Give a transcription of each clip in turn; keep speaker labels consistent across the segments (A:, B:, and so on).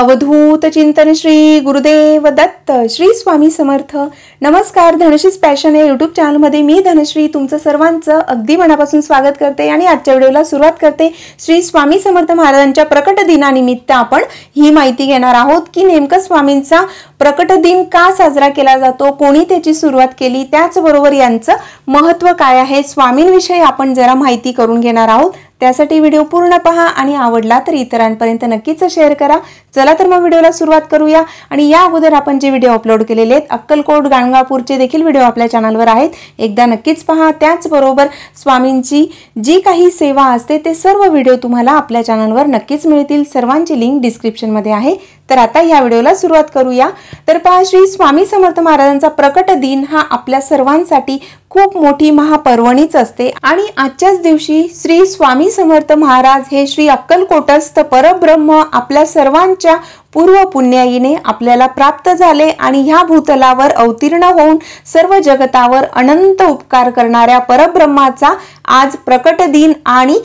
A: अवधूत चिंतन श्री गुरुदेव दत्त श्री स्वामी समर्थ नमस्कार धनश्री स्पॅशन या यूट्यूब चॅनलमध्ये मी धनश्री तुमचं सर्वांचं अगदी मनापासून स्वागत करते आणि आजच्या व्हिडिओला सुरुवात करते श्री स्वामी समर्थ महाराजांच्या प्रकट दिनानिमित्त आपण ही माहिती घेणार आहोत की नेमकं स्वामींचा प्रकट दिन का साजरा केला जातो कोणी त्याची सुरुवात केली त्याचबरोबर यांचं महत्त्व काय आहे स्वामींविषयी आपण जरा माहिती करून घेणार आहोत त्यासाठी व्हिडिओ पूर्ण पहा आणि आवडला तर इतरांपर्यंत नक्कीच शेअर करा चला तर मग व्हिडिओला सुरुवात करूया आणि या अगोदर आपण जे व्हिडिओ अपलोड केलेले आहेत अक्कलकोट गाणगापूरचे देखील व्हिडिओ आपल्या चॅनलवर आहेत एकदा नक्कीच पहा त्याचबरोबर स्वामींची जी काही सेवा असते ते सर्व व्हिडिओ तुम्हाला आपल्या चॅनलवर नक्कीच मिळतील सर्वांची लिंक डिस्क्रिप्शनमध्ये आहे तर आता या व्हिडिओला सुरुवात करूया तर पहा श्री स्वामी समर्थ महाराजांचा प्रकट दिन हा आपल्या सर्वांसाठी खूप मोठी महापर्वणीच असते आणि आजच्याच दिवशी श्री स्वामी समर्थ महाराज हे श्री अक्कलकोटस्थ परब्रह्म आपल्या सर्वांच्या पूर्व पुण्याईने आपल्याला प्राप्त झाले आणि ह्या भूतलावर अवतीर्ण होऊन सर्व जगतावर अनंत उपकार करणाऱ्या परब्रह्माचा आज प्रकट दिन आणि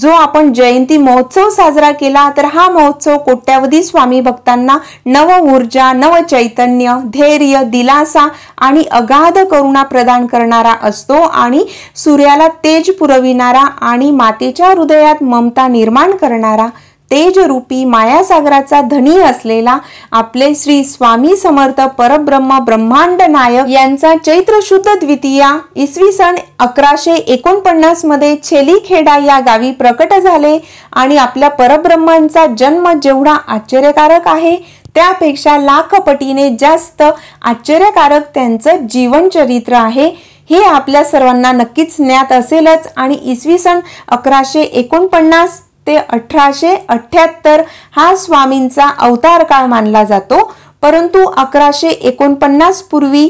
A: जो आपण जयंती महोत्सव साजरा केला तर हा महोत्सव कोट्यावधी स्वामी भक्तांना नव ऊर्जा नव चैतन्य धैर्य दिलासा आणि अगाध करुणा प्रदान करणारा असतो आणि सूर्याला तेज पुरविणारा आणि मातेच्या हृदयात ममता निर्माण करणारा तेजरूपी मायासागराचा धनी असलेला आपले श्री स्वामी समर्थ परब्रह्म ब्रह्मांड नायक यांचा चैत्र शुद्ध द्वितीया इसवी सन अकराशे एकोणपन्नास मध्ये छेलीखेडा या गावी प्रकट झाले आणि आपल्या परब्रह्मांचा जन्म जेवढा आश्चर्यकारक आहे त्यापेक्षा लाखपटीने जास्त आश्चर्यकारक त्यांचं जीवनचरित्र आहे हे आपल्या सर्वांना नक्कीच ज्ञात असेलच आणि इसवी सन अकराशे एकोणपन्नास ते अठराशे अठ्याहत्तर हा स्वामींचा अवतार काळ मानला जातो परंतु अकराशे एकोणपन्नास पूर्वी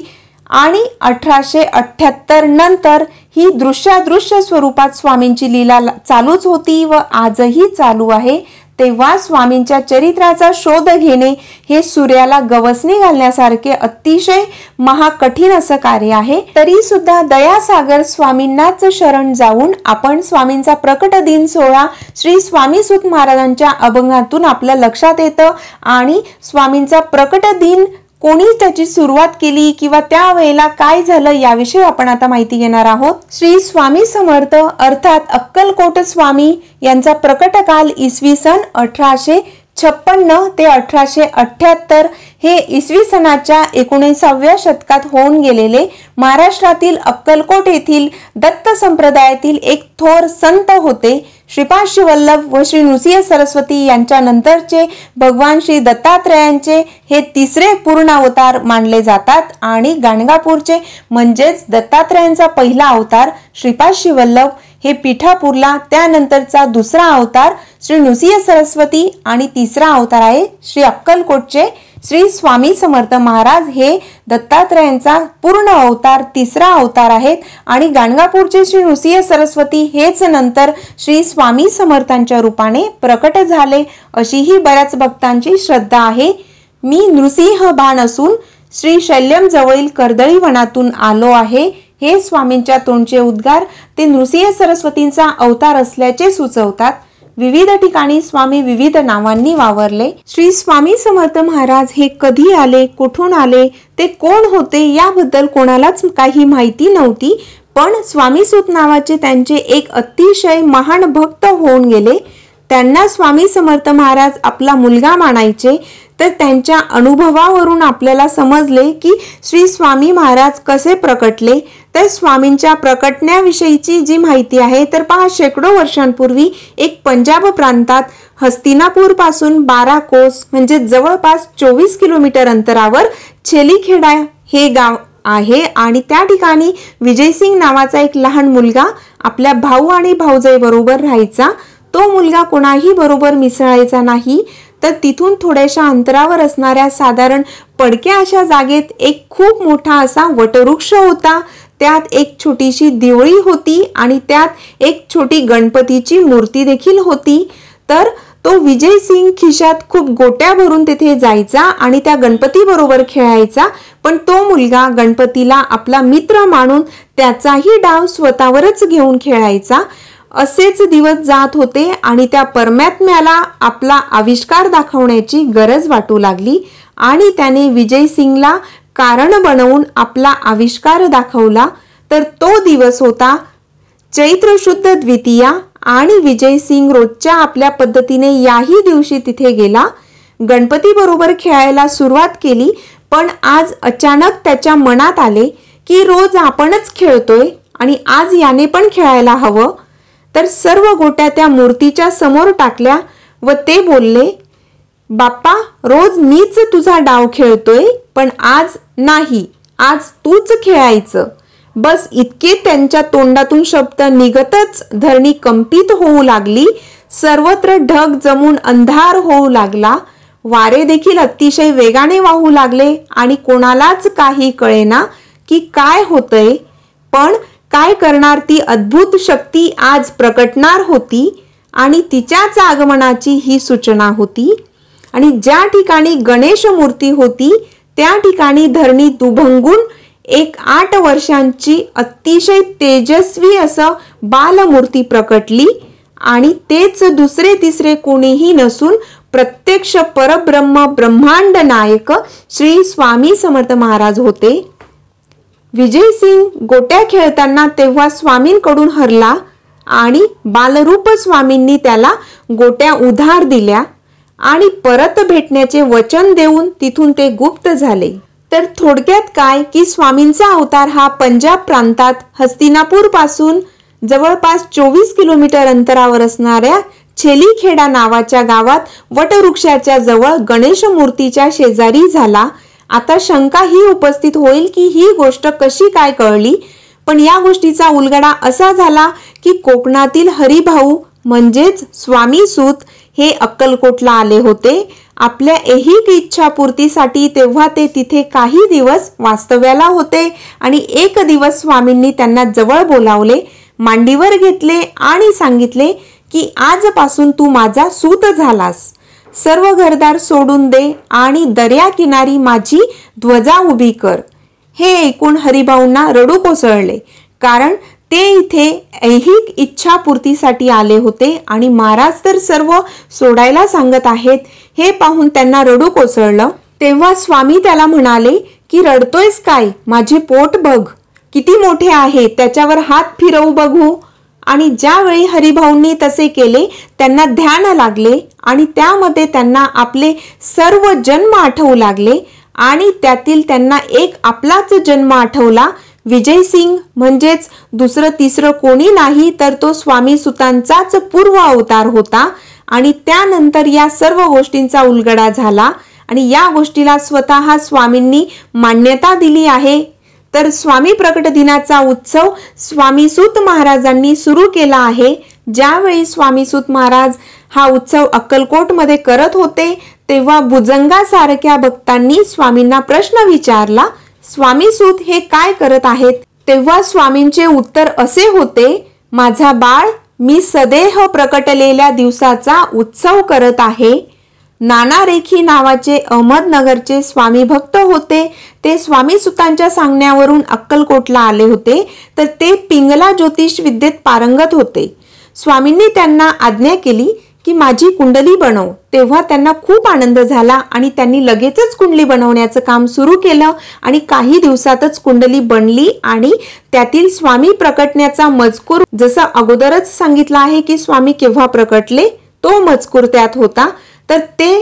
A: आणि अठराशे अठ्ठ्याहत्तर नंतर ही दृश्यादृश्य स्वरूपात स्वामींची लीला चालूच होती व आजही चालू आहे तेव्हा स्वामींच्या चरित्राचा शोध घेणे हे सूर्याला गवसणी घालण्यासारखे अतिशय महाकठीण असं कार्य आहे तरी सुद्धा दयासागर स्वामींनाच शरण जाऊन आपण स्वामींचा प्रकट दिन सोहळा श्री स्वामी सुत महाराजांच्या अभंगातून आपल्या लक्षात येतं आणि स्वामींचा प्रकट दिन कोणी त्याची सुरुवात केली किंवा त्यावेळेला काय झालं याविषयी आपण आता माहिती घेणार आहोत श्री स्वामी समर्थ अर्थात अक्कलकोट स्वामी यांचा प्रकटकाल इसवी सन अठराशे छप्पन्न ते अठराशे अठ्याहत्तर हे इसवी सणाच्या एकोणीसाव्या शतकात होऊन गेलेले महाराष्ट्रातील अक्कलकोट येथील दत्त संप्रदायातील एक थोर संत होते श्रीपाद शिवल्लभ व श्री नृसिंह सरस्वती यांच्यानंतरचे भगवान श्री दत्तात्रयांचे हे तिसरे पूर्ण अवतार मानले जातात आणि गाणगापूरचे म्हणजेच दत्तात्रयांचा पहिला अवतार श्रीपाद शिवल्लभ हे पिठापूरला त्यानंतरचा दुसरा अवतार श्री नृसिंह सरस्वती आणि तिसरा अवतार आहे श्री अक्कलकोटचे श्री स्वामी समर्थ महाराज हे दत्तात्रयांचा पूर्ण अवतार तिसरा अवतार आहेत आणि गाणगापूरचे श्री नृसिंह सरस्वती हेच नंतर श्री स्वामी समर्थांच्या रूपाने प्रकट झाले अशीही बऱ्याच भक्तांची श्रद्धा आहे मी नृसिंह बाण असून श्री शल्यम जवळील कर्दळी वनातून आलो आहे हे स्वामींच्या तोंडचे उद्गार ते नृसिंह सरस्वतींचा अवतार असल्याचे सुचवतात विविध ठिकाणी स्वामी विविध नावांनी वावरले श्री स्वामी समर्थ महाराज हे कधी आले कुठून आले ते कोण होते याबद्दल कोणालाच काही माहिती नव्हती पण स्वामी सुत नावाचे त्यांचे एक अतिशय महान भक्त होऊन गेले त्यांना स्वामी समर्थ महाराज आपला मुलगा मानायचे तर त्यांच्या अनुभवावरून आपल्याला समजले की श्री स्वामी महाराज कसे प्रकटले तर स्वामींच्या प्रकटण्याविषयीची जी माहिती आहे तर पहा शेकडो वर्षांपूर्वी एक पंजाब प्रांतात हस्तिनापूरपासून बारा कोस म्हणजे जवळपास चोवीस किलोमीटर अंतरावर छेलीखेडा हे गाव आहे आणि त्या ठिकाणी विजयसिंग नावाचा एक लहान मुलगा आपल्या भाऊ आणि बरोबर राहायचा तो मुलगा कोणाही बरोबर मिसळायचा नाही तर तिथून थोड्याशा अंतरावर असणाऱ्या साधारण पडक्या अशा जागेत एक खूप मोठा असा वटवृक्ष होता त्यात एक छोटीशी देवळी होती आणि त्यात एक छोटी गणपतीची मूर्ती देखील होती तर तो विजय सिंग खिशात खूप गोट्या भरून तिथे जायचा आणि त्या गणपतीबरोबर खेळायचा पण तो मुलगा गणपतीला आपला मित्र मानून त्याचाही डाव स्वतःवरच घेऊन खेळायचा असेच दिवस जात होते आणि त्या परमात्म्याला आपला आविष्कार दाखवण्याची गरज वाटू लागली आणि त्याने विजय सिंगला कारण बनवून आपला आविष्कार दाखवला तर तो दिवस होता चैत्र शुद्ध द्वितीया आणि विजय सिंग रोजच्या आपल्या पद्धतीने याही दिवशी तिथे गेला गणपती बरोबर खेळायला सुरुवात केली पण आज अचानक त्याच्या मनात आले की रोज आपणच खेळतोय आणि आज याने पण खेळायला हवं तर सर्व गोट्या त्या मूर्तीच्या समोर टाकल्या व ते बोलले बाप्पा रोज मीच तुझा डाव खेळतोय पण आज नाही आज तूच खेळायचं बस इतके त्यांच्या तोंडातून शब्द निघतच धरणी कंपित होऊ लागली सर्वत्र ढग जमून अंधार होऊ लागला वारे देखील अतिशय वेगाने वाहू लागले आणि कोणालाच काही कळेना की काय होतय पण काय करणार ती अद्भुत शक्ती आज प्रकटणार होती आणि तिच्याच आगमनाची ही सूचना होती आणि ज्या ठिकाणी गणेश मूर्ती होती त्या ठिकाणी धरणी दुभंगून एक आठ वर्षांची अतिशय तेजस्वी असं बालमूर्ती प्रकटली आणि तेच दुसरे तिसरे कोणीही नसून प्रत्यक्ष परब्रह्म ब्रह्मांड नायक श्री स्वामी समर्थ महाराज होते विजय गोट्या खेळताना तेव्हा स्वामींकडून हरला आणि बालरूप स्वामींनी त्याला गोट्या उधार दिल्या आणि परत भेटण्याचे वचन देऊन तिथून ते गुप्त झाले तर थोडक्यात काय की स्वामींचा अवतार हा पंजाब प्रांतात हस्तिनापूर पासून जवळपास चोवीस किलोमीटर अंतरावर असणाऱ्या छेलीखेडा नावाच्या गावात वटवृक्षाच्या जवळ गणेश मूर्तीच्या शेजारी झाला आता शंका ही उपस्थित होईल की ही गोष्ट कशी काय कळली पण या गोष्टीचा उलगडा असा झाला की कोकणातील हरिभाऊ म्हणजेच स्वामी सूत हे अक्कलकोटला आले होते आपल्या ऐहिक इच्छापूर्तीसाठी तेव्हा ते तिथे काही दिवस वास्तव्याला होते आणि एक दिवस स्वामींनी त्यांना जवळ बोलावले मांडीवर घेतले आणि सांगितले की आजपासून तू माझा सूत झालास सर्व घरदार सोडून दे आणि दर्या किनारी माझी ध्वजा उभी कर हे ऐकून हरिभाऊंना रडू कोसळले कारण ते इथे ऐहिक इच्छापूर्तीसाठी आले होते आणि महाराज तर सर्व सोडायला सांगत आहेत हे पाहून त्यांना रडू कोसळलं तेव्हा स्वामी त्याला म्हणाले की रडतोयस काय माझे पोट बघ किती मोठे आहे त्याच्यावर हात फिरवू बघू आणि ज्यावेळी हरिभाऊंनी तसे केले त्यांना ध्यान लागले आणि त्यामध्ये त्यांना आपले सर्व जन्म आठवू लागले आणि त्यातील त्यांना एक आपलाच जन्म आठवला विजय सिंग म्हणजेच दुसरं तिसरं कोणी नाही तर तो स्वामी सुतांचाच पूर्व अवतार होता आणि त्यानंतर या सर्व गोष्टींचा उलगडा झाला आणि या गोष्टीला स्वतः स्वामींनी मान्यता दिली आहे तर स्वामी प्रकट दिनाचा उत्सव स्वामी सूत महाराजांनी सुरू केला आहे ज्यावेळी स्वामी सूत महाराज हा उत्सव अक्कलकोटमध्ये करत होते तेव्हा भुजंगासारख्या भक्तांनी स्वामींना प्रश्न विचारला स्वामी सूत हे काय करत आहेत तेव्हा स्वामींचे उत्तर असे होते माझा बाळ मी सदेह प्रकटलेल्या दिवसाचा उत्सव करत आहे नाना रेखी नावाचे अहमदनगरचे स्वामी भक्त होते ते स्वामी सुतांच्या सांगण्यावरून अक्कलकोटला आले होते तर ते पिंगला ज्योतिष विद्येत पारंगत होते स्वामींनी त्यांना आज्ञा केली की माझी कुंडली बनव तेव्हा त्यांना खूप आनंद झाला आणि त्यांनी लगेचच कुंडली बनवण्याचं काम सुरू केलं आणि काही दिवसातच कुंडली बनली आणि त्यातील स्वामी प्रकटण्याचा मजकूर जसं अगोदरच सांगितलं आहे की स्वामी केव्हा प्रकटले तो मजकूर त्यात होता तर ते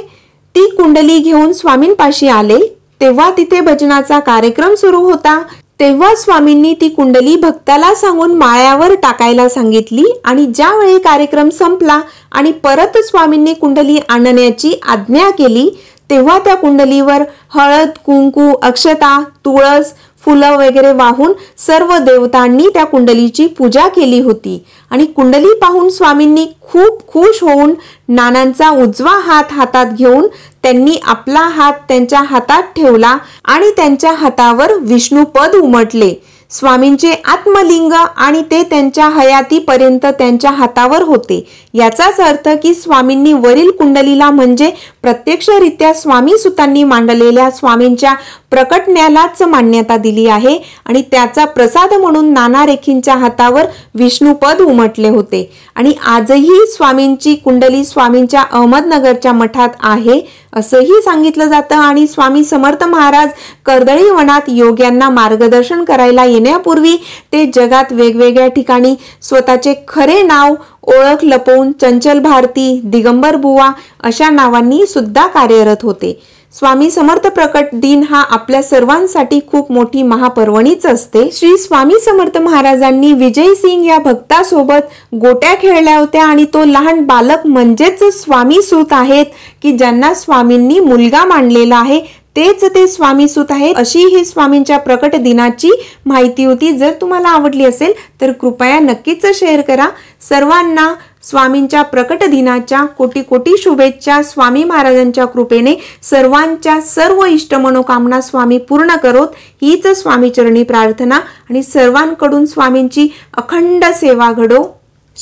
A: ती कुंडली घेऊन स्वामींपाशी आले तेव्हा तिथे भजनाचा कार्यक्रम सुरू होता तेव्हा स्वामींनी ती कुंडली भक्ताला सांगून माळ्यावर टाकायला सांगितली आणि ज्यावेळी कार्यक्रम संपला आणि परत स्वामींनी कुंडली आणण्याची आज्ञा केली तेव्हा त्या कुंडलीवर हळद कुंकू अक्षता तुळस फुलं वगैरे वाहून सर्व देवतांनी त्या कुंडलीची पूजा केली होती आणि कुंडली पाहून स्वामींनी खूप खुश होऊन नानांचा उजवा हात हातात घेऊन त्यांनी आपला हात त्यांच्या हातात ठेवला आणि त्यांच्या हातावर विष्णूपद उमटले स्वामींचे आत्मलिंग आणि ते त्यांच्या हयातीपर्यंत त्यांच्या हातावर होते याचाच अर्थ की स्वामींनी वरील कुंडलीला म्हणजे प्रत्यक्षरित्या स्वामी सुतांनी मांडलेल्या स्वामींच्या प्रकटण्यालाच मान्यता दिली आहे आणि त्याचा प्रसाद म्हणून नाना रेखींच्या हातावर विष्णुपद उमटले होते आणि आजही स्वामींची कुंडली स्वामींच्या अहमदनगरच्या मठात आहे असंही सांगितलं जातं आणि स्वामी समर्थ महाराज कर्दळी वनात योग्यांना मार्गदर्शन करायला येण्यापूर्वी ते जगात वेगवेगळ्या ठिकाणी स्वतःचे खरे नाव ओळख लपवून चंचल भारती दिगंबर बुवा अशा नावांनी सुद्धा कार्यरत होते स्वामी समर्थ प्रकट दिन हा आपल्या सर्वांसाठी खूप मोठी महापर्वणीच असते श्री स्वामी समर्थ महाराजांनी विजय सिंग या भक्तासोबत गोट्या खेळल्या होत्या आणि तो लहान बालक म्हणजेच स्वामी सूत आहेत की ज्यांना स्वामींनी मुलगा मांडलेला आहे तेच ते स्वामी सूत आहेत अशी ही स्वामींच्या प्रकट दिनाची माहिती होती जर तुम्हाला आवडली असेल तर कृपया नक्कीच शेअर करा सर्वांना स्वामींच्या प्रकट दिनाच्या कोटी कोटी शुभेच्छा स्वामी महाराजांच्या कृपेने सर्वांच्या सर्व इष्ट मनोकामना स्वामी पूर्ण करोत हीच स्वामीचरणी प्रार्थना आणि सर्वांकडून स्वामींची अखंड सेवा घडो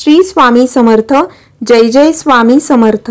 A: श्री स्वामी समर्थ जय जय स्वामी समर्थ